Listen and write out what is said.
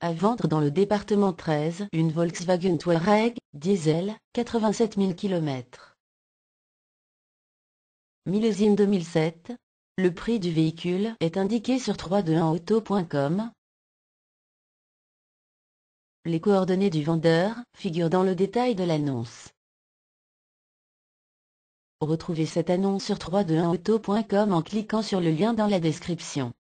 À vendre dans le département 13 une Volkswagen Touareg, diesel, 87 000 km. Millésime 2007. Le prix du véhicule est indiqué sur 321auto.com. Les coordonnées du vendeur figurent dans le détail de l'annonce. Retrouvez cette annonce sur 321auto.com en cliquant sur le lien dans la description.